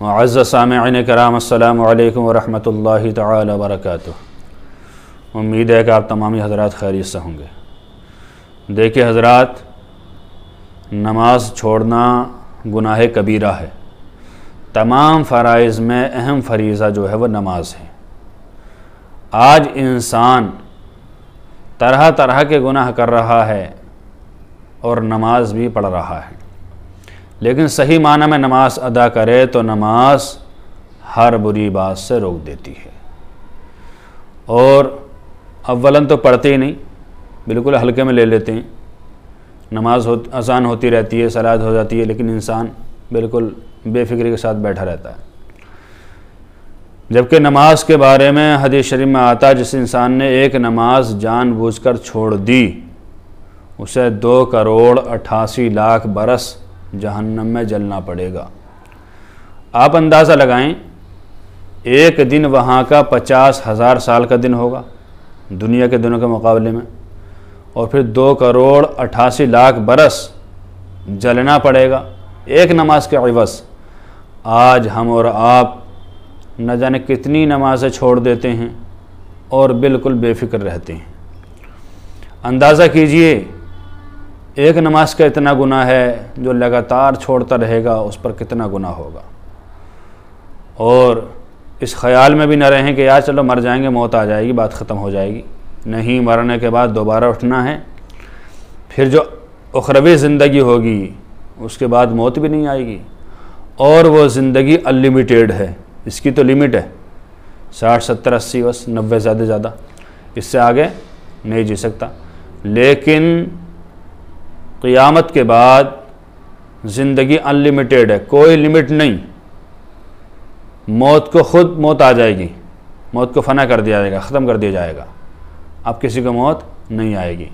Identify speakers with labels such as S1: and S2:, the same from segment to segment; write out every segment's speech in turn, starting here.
S1: अज़ सामिन कराम अल्लाम वरहमल तबरक उम्मीद है कि आप तमामी हजरात खैरियत से होंगे देखिए हजरात नमाज छोड़ना गुनाह कबीरा है तमाम फ़रज़ में अहम फरीज़ा जो है वह नमाज है आज इंसान तरह तरह के गुनाह कर रहा है और नमाज भी पढ़ रहा है लेकिन सही माना में नमाज अदा करे तो नमाज हर बुरी बात से रोक देती है और अव्वलन तो पढ़ते ही नहीं बिल्कुल हल्के में ले लेते हैं नमाज हो आसान होती रहती है सलाद हो जाती है लेकिन इंसान बिल्कुल बेफिक्री के साथ बैठा रहता है जबकि नमाज के बारे में हदीस शरीफ में आता जिस इंसान ने एक नमाज जानबूझकर छोड़ दी उसे दो करोड़ अट्ठासी लाख बरस जहन्नम में जलना पड़ेगा आप अंदाज़ा लगाएं एक दिन वहाँ का पचास हज़ार साल का दिन होगा दुनिया के दिनों के मुकाबले में और फिर दो करोड़ अट्ठासी लाख बरस जलना पड़ेगा एक नमाज के अवस आज हम और आप न जाने कितनी नमाज़ें छोड़ देते हैं और बिल्कुल बेफिक्र रहते हैं अंदाज़ा कीजिए एक नमाज का इतना गुना है जो लगातार छोड़ता रहेगा उस पर कितना गुना होगा और इस ख्याल में भी ना रहें कि यार चलो मर जाएंगे मौत आ जाएगी बात ख़त्म हो जाएगी नहीं मरने के बाद दोबारा उठना है फिर जो उखरवी ज़िंदगी होगी उसके बाद मौत भी नहीं आएगी और वो ज़िंदगी अनलिमिटेड है इसकी तो लिमिट है साठ सत्तर अस्सी बस नब्बे ज़्यादा ज़्यादा इससे आगे नहीं जी सकता लेकिन क़ियामत के बाद ज़िंदगी अनलिमिटेड है कोई लिमिट नहीं मौत को ख़ुद मौत आ जाएगी मौत को फना कर दिया जाएगा ख़त्म कर दिया जाएगा अब किसी को मौत नहीं आएगी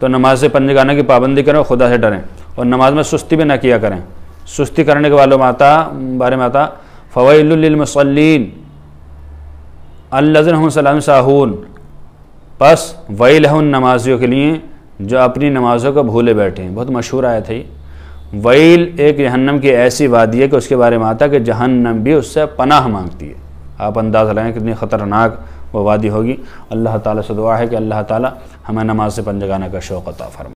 S1: तो नमाज से पंजे की पाबंदी करें खुदा से डरें और नमाज में सुस्ती भी ना किया करें सुस्ती करने के वालों माता बारे में आता फ़वैलमसलिन अल्लाजन साहून बस वही नमाजियों के लिए जो अपनी नमाज़ों को भूले बैठे हैं बहुत मशहूर आया था ये वैल एक जहन्नम की ऐसी वादी है कि उसके बारे में आता कि जहन्नम भी उससे पनाह मांगती है आप अंदाज़ लगाएं कितनी ख़तरनाक वो वादी होगी अल्लाह ताला से दुआ है कि अल्लाह ताला हमें नमाज से पंजगाना का शौक़ अता फरमा